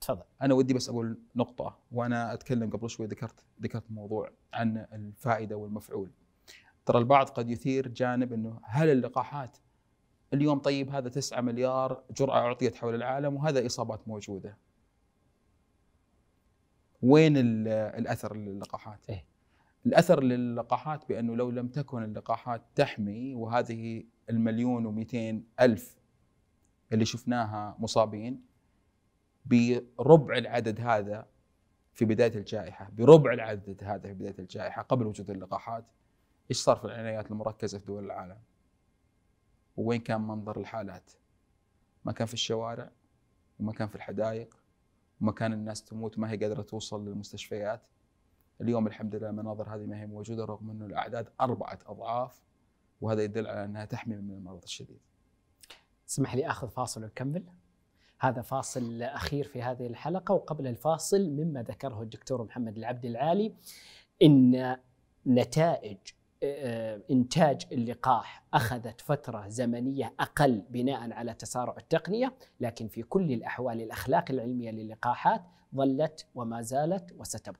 تفضل انا ودي بس اقول نقطه وانا اتكلم قبل شوي ذكرت ذكرت موضوع عن الفائده والمفعول ترى البعض قد يثير جانب انه هل اللقاحات اليوم طيب هذا 9 مليار جرعه اعطيت حول العالم وهذا اصابات موجوده وين الاثر للقاحات؟ إيه؟ الاثر للقاحات بانه لو لم تكن اللقاحات تحمي وهذه المليون و200 الف اللي شفناها مصابين بربع العدد هذا في بدايه الجائحه بربع العدد هذا في بدايه الجائحه قبل وجود اللقاحات ايش صار في العنايات المركزه في دول العالم وين كان منظر الحالات ما كان في الشوارع وما كان في الحدائق وما كان الناس تموت ما هي قادره توصل للمستشفيات اليوم الحمد لله المناظر هذه ما هي موجوده رغم انه الاعداد اربعه اضعاف وهذا يدل على انها تحمي من المرض الشديد. سمح لي اخذ فاصل ونكمل. هذا فاصل أخير في هذه الحلقة وقبل الفاصل مما ذكره الدكتور محمد العبد العالي إن نتائج آه، إنتاج اللقاح أخذت فترة زمنية أقل بناء على تسارع التقنية لكن في كل الأحوال الأخلاق العلمية للقاحات ظلت وما زالت وستبقى